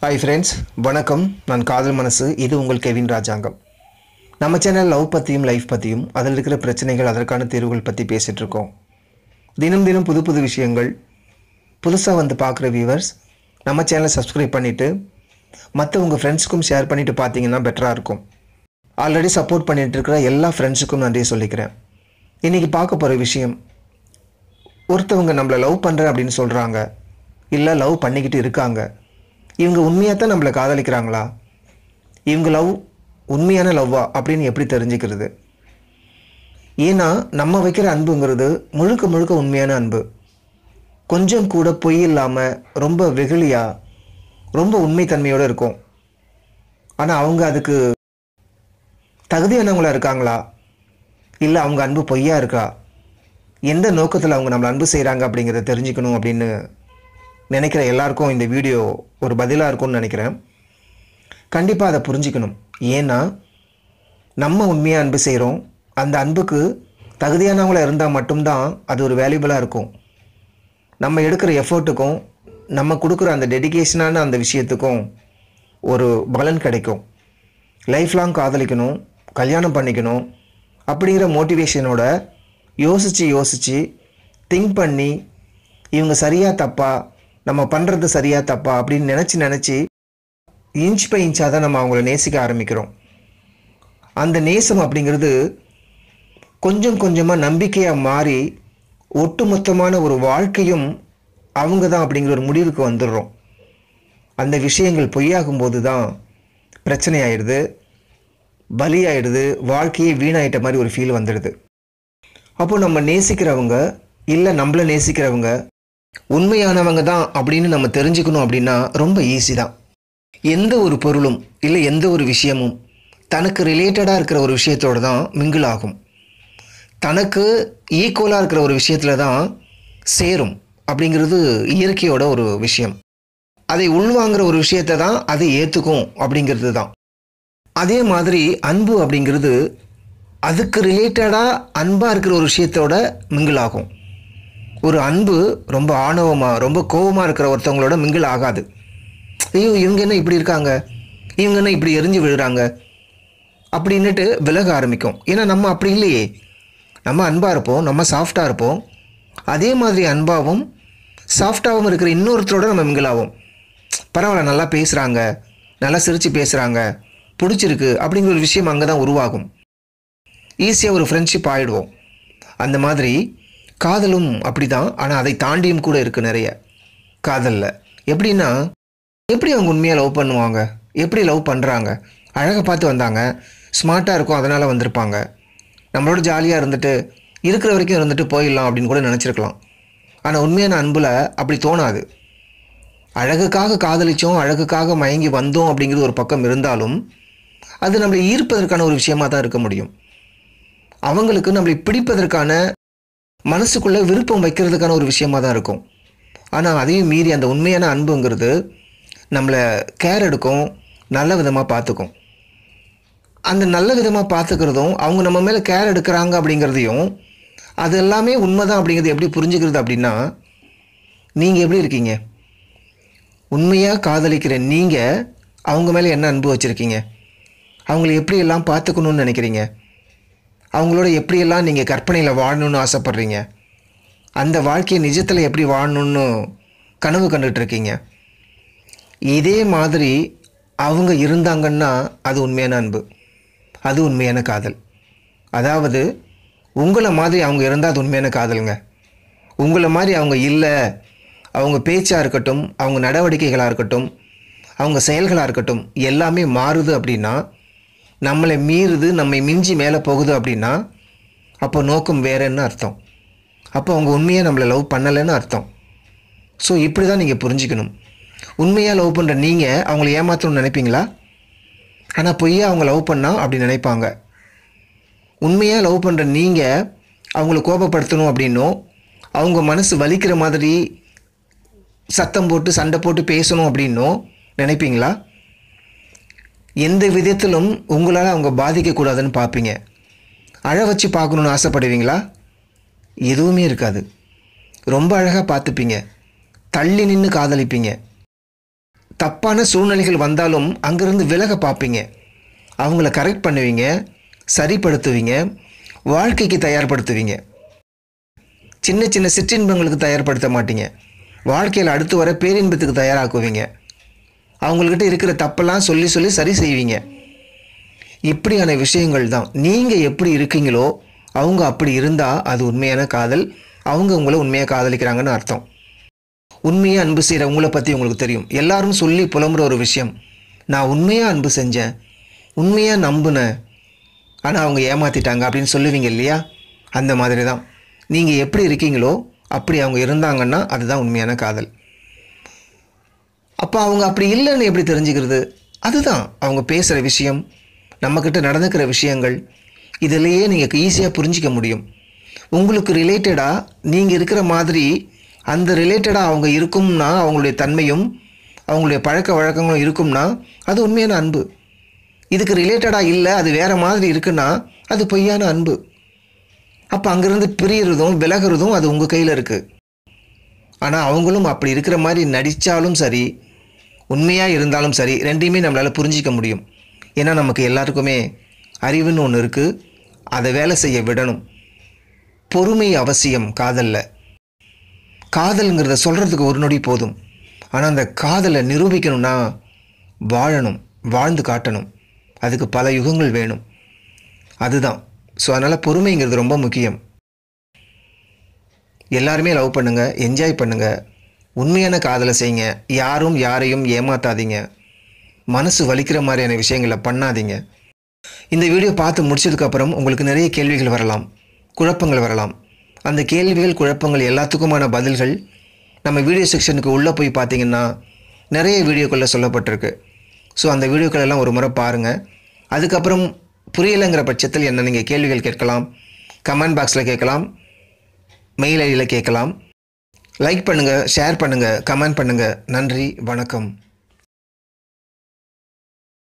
hi friends வணக்கம் நான் காதல் மனசு இது உங்கள் கெவின் ராஜாங்கம் நம்ம சேனல் லவ் பற்றியும் லைஃப் பற்றியும் அதில் இருக்கிற பிரச்சனைகள் அதற்கான தீர்வுகள் பற்றி பேசிகிட்ருக்கோம் தினம் தினம் புது புது விஷயங்கள் புதுசாக வந்து பார்க்குற வியூவர்ஸ் நம்ம சேனலை சப்ஸ்கிரைப் பண்ணிவிட்டு மற்ற உங்கள் ஃப்ரெண்ட்ஸுக்கும் ஷேர் பண்ணிவிட்டு பார்த்தீங்கன்னா பெட்டராக இருக்கும் ஆல்ரெடி சப்போர்ட் பண்ணிகிட்டு இருக்கிற எல்லா ஃப்ரெண்ட்ஸுக்கும் நன்றி சொல்லிக்கிறேன் இன்றைக்கி பார்க்க போகிற விஷயம் ஒருத்தவங்க நம்மளை லவ் பண்ணுறேன் அப்படின்னு சொல்கிறாங்க இல்லை லவ் பண்ணிக்கிட்டு இருக்காங்க இவங்க உண்மையாக தான் நம்மளை காதலிக்கிறாங்களா இவங்க லவ் உண்மையான லவ்வா அப்படின்னு எப்படி தெரிஞ்சுக்கிறது ஏன்னா நம்ம வைக்கிற அன்புங்கிறது முழுக்க முழுக்க உண்மையான அன்பு கொஞ்சம் கூட பொய் இல்லாமல் ரொம்ப வெகுளியாக ரொம்ப உண்மைத்தன்மையோடு இருக்கும் ஆனால் அவங்க அதுக்கு தகுதியானவங்களாக இருக்காங்களா இல்லை அவங்க அன்பு பொய்யா இருக்கா எந்த நோக்கத்தில் அவங்க நம்மளை அன்பு செய்கிறாங்க அப்படிங்கிறத தெரிஞ்சுக்கணும் அப்படின்னு நினைக்கிற எல்லாருக்கும் இந்த வீடியோ ஒரு பதிலாக இருக்கும்னு நினைக்கிறேன் கண்டிப்பாக அதை புரிஞ்சுக்கணும் ஏன்னா நம்ம உண்மையாக அன்பு செய்கிறோம் அந்த அன்புக்கு தகுதியானவங்களாக இருந்தால் மட்டும்தான் அது ஒரு வேல்யூபிளாக இருக்கும் நம்ம எடுக்கிற எஃபர்ட்டுக்கும் நம்ம கொடுக்குற அந்த டெடிக்கேஷனான அந்த விஷயத்துக்கும் ஒரு பலன் கிடைக்கும் லைஃப் லாங் காதலிக்கணும் கல்யாணம் பண்ணிக்கணும் அப்படிங்கிற மோட்டிவேஷனோட யோசித்து யோசித்து திங்க் பண்ணி இவங்க சரியாக தப்பாக நம்ம பண்ணுறது சரியா தப்பா அப்படின்னு நினச்சி நினச்சி இன்ச் பை இன்ச்சாக தான் நம்ம அவங்கள நேசிக்க ஆரம்பிக்கிறோம் அந்த நேசம் அப்படிங்கிறது கொஞ்சம் கொஞ்சமாக நம்பிக்கையாக மாறி ஒட்டுமொத்தமான ஒரு வாழ்க்கையும் அவங்க தான் அப்படிங்கிற ஒரு முடிவுக்கு வந்துடுறோம் அந்த விஷயங்கள் பொய்யாகும்போது தான் பிரச்சனை ஆயிடுது பலியாயிடுது வாழ்க்கையே வீணாயிட்ட மாதிரி ஒரு ஃபீல் வந்துடுது அப்போது நம்ம நேசிக்கிறவங்க இல்லை நம்மளை நேசிக்கிறவங்க உண்மையானவங்க தான் அப்படின்னு நம்ம தெரிஞ்சுக்கணும் அப்படின்னா ரொம்ப ஈஸி தான் எந்த ஒரு பொருளும் இல்லை எந்த ஒரு விஷயமும் தனக்கு ரிலேட்டடாக இருக்கிற ஒரு விஷயத்தோடு தான் மிங்கிள் ஆகும் தனக்கு ஈக்குவலாக இருக்கிற ஒரு விஷயத்தில் தான் சேரும் அப்படிங்கிறது இயற்கையோட ஒரு விஷயம் அதை உள்வாங்கிற ஒரு விஷயத்தை தான் அதை ஏற்றுக்கும் அப்படிங்கிறது தான் அதே மாதிரி அன்பு அப்படிங்கிறது அதுக்கு ரிலேட்டடாக அன்பாக இருக்கிற ஒரு விஷயத்தோட மிங்கிள் ஆகும் ஒரு அன்பு ரொம்ப ஆணவமாக ரொம்ப கோபமாக இருக்கிற ஒருத்தவங்களோட மிங்கில் ஆகாது ஐயோ இவங்க என்ன இப்படி இருக்காங்க இவங்க என்ன இப்படி எரிஞ்சு விழுறாங்க அப்படின்னுட்டு விலக ஆரம்பிக்கும் ஏன்னா நம்ம அப்படி இல்லையே நம்ம அன்பாக இருப்போம் நம்ம சாஃப்டாக இருப்போம் அதே மாதிரி அன்பாகவும் சாஃப்டாகவும் இருக்கிற இன்னொருத்தரோட நம்ம மிங்கிலாகும் பரவாயில்ல நல்லா பேசுகிறாங்க நல்லா சிரித்து பேசுகிறாங்க பிடிச்சிருக்கு அப்படிங்கிற ஒரு விஷயம் அங்கே தான் உருவாகும் ஈஸியாக ஒரு ஃப்ரெண்ட்ஷிப் ஆகிடுவோம் அந்த மாதிரி காதலும் அப்படி தான் ஆனால் அதை தாண்டியும் கூட இருக்குது நிறைய காதலில் எப்படின்னா எப்படி அவங்க உண்மையாக லவ் பண்ணுவாங்க எப்படி லவ் பண்ணுறாங்க அழகை பார்த்து வந்தாங்க ஸ்மார்ட்டாக இருக்கும் அதனால் வந்திருப்பாங்க நம்மளோட ஜாலியாக இருந்துட்டு இருக்கிற வரைக்கும் இருந்துட்டு போயிடலாம் அப்படின்னு கூட நினச்சிருக்கலாம் ஆனால் உண்மையான அன்பில் அப்படி தோணாது அழகுக்காக காதலித்தோம் அழகுக்காக மயங்கி வந்தோம் அப்படிங்கிறது ஒரு பக்கம் இருந்தாலும் அது நம்மளை ஈர்ப்பதற்கான ஒரு விஷயமாக தான் இருக்க முடியும் அவங்களுக்கு நம்மளை பிடிப்பதற்கான மனசுக்குள்ளே விருப்பம் வைக்கிறதுக்கான ஒரு விஷயமாக தான் இருக்கும் ஆனால் அதையும் மீறி அந்த உண்மையான அன்புங்கிறது நம்மளை கேர் எடுக்கும் நல்ல விதமாக பார்த்துக்கும் அந்த நல்ல விதமாக பார்த்துக்கிறதும் அவங்க நம்ம மேலே கேர் எடுக்கிறாங்க அப்படிங்கிறதையும் அது எல்லாமே உண்மை தான் அப்படிங்கிறது எப்படி புரிஞ்சுக்கிறது அப்படின்னா நீங்கள் எப்படி இருக்கீங்க உண்மையாக காதலிக்கிற நீங்கள் அவங்க மேலே என்ன அன்பு வச்சுருக்கீங்க அவங்கள எல்லாம் பார்த்துக்கணுன்னு நினைக்கிறீங்க அவங்களோட எப்படியெல்லாம் நீங்கள் கற்பனையில் வாழணும்னு ஆசைப்பட்றீங்க அந்த வாழ்க்கையை நிஜத்தில் எப்படி வாழணும்னு கனவு கண்டுட்ருக்கீங்க இதே மாதிரி அவங்க இருந்தாங்கன்னா அது உண்மையான அன்பு அது உண்மையான காதல் அதாவது உங்களை மாதிரி அவங்க இருந்தால் அது உண்மையான காதலுங்க உங்களை மாதிரி அவங்க இல்லை அவங்க பேச்சாக இருக்கட்டும் அவங்க நடவடிக்கைகளாக இருக்கட்டும் அவங்க செயல்களாக இருக்கட்டும் எல்லாமே மாறுது அப்படின்னா நம்மளை மீறுது நம்மை மிஞ்சி மேலே போகுது அப்படின்னா அப்போ நோக்கம் வேறுன்னு அர்த்தம் அப்போ அவங்க உண்மையாக நம்மளை லவ் பண்ணலைன்னு அர்த்தம் ஸோ இப்படி தான் நீங்கள் புரிஞ்சுக்கணும் உண்மையாக லவ் பண்ணுற நீங்கள் அவங்கள ஏமாற்றணும்னு நினைப்பீங்களா ஆனால் பொய்யா அவங்க லவ் பண்ணால் அப்படி நினைப்பாங்க உண்மையாக லவ் பண்ணுற நீங்கள் அவங்கள கோபப்படுத்தணும் அப்படின்னோ அவங்க மனசு வலிக்கிற மாதிரி சத்தம் போட்டு சண்டை போட்டு பேசணும் அப்படின்னோ நினைப்பீங்களா எந்த விதத்திலும் உங்களால் அவங்க பாதிக்கக்கூடாதுன்னு பார்ப்பீங்க அழ வச்சு பார்க்கணுன்னு ஆசைப்படுவீங்களா எதுவுமே இருக்காது ரொம்ப அழகாக பார்த்துப்பீங்க தள்ளி நின்று காதலிப்பீங்க தப்பான சூழ்நிலைகள் வந்தாலும் அங்கேருந்து விலக பார்ப்பீங்க அவங்கள கரெக்ட் பண்ணுவீங்க சரிப்படுத்துவீங்க வாழ்க்கைக்கு தயார்படுத்துவீங்க சின்ன சின்ன சிற்றின்பங்களுக்கு தயார்படுத்த மாட்டீங்க வாழ்க்கையில் அடுத்து வர பேரின்பத்துக்கு தயாராக்குவீங்க அவங்கக்கிட்ட இருக்கிற தப்பெல்லாம் சொல்லி சொல்லி சரி செய்வீங்க இப்படியான விஷயங்கள் தான் நீங்கள் எப்படி இருக்கீங்களோ அவங்க அப்படி இருந்தால் அது உண்மையான காதல் அவங்க உங்களை உண்மையாக காதலிக்கிறாங்கன்னு அர்த்தம் உண்மையாக அன்பு செய்கிற உங்களை பற்றி உங்களுக்கு தெரியும் எல்லாரும் சொல்லி புலம்புற ஒரு விஷயம் நான் உண்மையாக அன்பு செஞ்சேன் உண்மையாக நம்பினேன் ஆனால் அவங்க ஏமாற்றிட்டாங்க அப்படின்னு சொல்லுவீங்க இல்லையா அந்த மாதிரி தான் நீங்கள் எப்படி இருக்கீங்களோ அப்படி அவங்க இருந்தாங்கன்னா அதுதான் உண்மையான காதல் அப்போ அவங்க அப்படி இல்லைன்னு எப்படி தெரிஞ்சுக்கிறது அதுதான் அவங்க பேசுகிற விஷயம் நம்மக்கிட்ட நடந்துக்கிற விஷயங்கள் இதிலேயே நீங்கள் ஈஸியாக புரிஞ்சிக்க முடியும் உங்களுக்கு ரிலேட்டடாக நீங்கள் இருக்கிற மாதிரி அந்த ரிலேட்டடாக அவங்க இருக்கும்னா அவங்களுடைய தன்மையும் அவங்களுடைய பழக்க வழக்கங்களும் இருக்கும்னா அது உண்மையான அன்பு இதுக்கு ரிலேட்டடாக இல்லை அது வேறு மாதிரி இருக்குன்னா அது பொய்யான அன்பு அப்போ அங்கேருந்து பிரியறதும் விலகிறதும் அது உங்கள் கையில் இருக்குது ஆனால் அவங்களும் அப்படி இருக்கிற மாதிரி நடித்தாலும் சரி உண்மையாக இருந்தாலும் சரி ரெண்டையுமே நம்மளால் புரிஞ்சிக்க முடியும் ஏன்னா நமக்கு எல்லாருக்குமே அறிவுன்னு ஒன்று இருக்குது அதை வேலை செய்ய விடணும் பொறுமை அவசியம் காதலில் காதலுங்கிறத சொல்கிறதுக்கு ஒரு நொடி போதும் ஆனால் அந்த காதலை நிரூபிக்கணும்னா வாழணும் வாழ்ந்து காட்டணும் அதுக்கு பல யுகங்கள் வேணும் அதுதான் ஸோ அதனால் பொறுமைங்கிறது ரொம்ப முக்கியம் எல்லாருமே லவ் பண்ணுங்கள் என்ஜாய் பண்ணுங்கள் உண்மையான காதலை செய்யுங்க யாரும் யாரையும் ஏமாத்தாதீங்க மனசு வலிக்கிற மாதிரியான விஷயங்களை பண்ணாதீங்க இந்த வீடியோ பார்த்து முடிச்சதுக்கப்புறம் உங்களுக்கு நிறைய கேள்விகள் வரலாம் குழப்பங்கள் வரலாம் அந்த கேள்விகள் குழப்பங்கள் எல்லாத்துக்குமான பதில்கள் நம்ம வீடியோ செக்ஷனுக்கு உள்ளே போய் பார்த்தீங்கன்னா நிறைய வீடியோக்களில் சொல்லப்பட்டிருக்கு ஸோ அந்த வீடியோக்களெல்லாம் ஒரு முறை பாருங்கள் அதுக்கப்புறம் புரியலைங்கிற பட்சத்தில் என்ன நீங்கள் கேள்விகள் கேட்கலாம் கமெண்ட் பாக்ஸில் கேட்கலாம் மெயில் ஐடியில் கேட்கலாம் லைக் பண்ணுங்கள் ஷேர் பண்ணுங்கள் கமெண்ட் பண்ணுங்கள் நன்றி வணக்கம்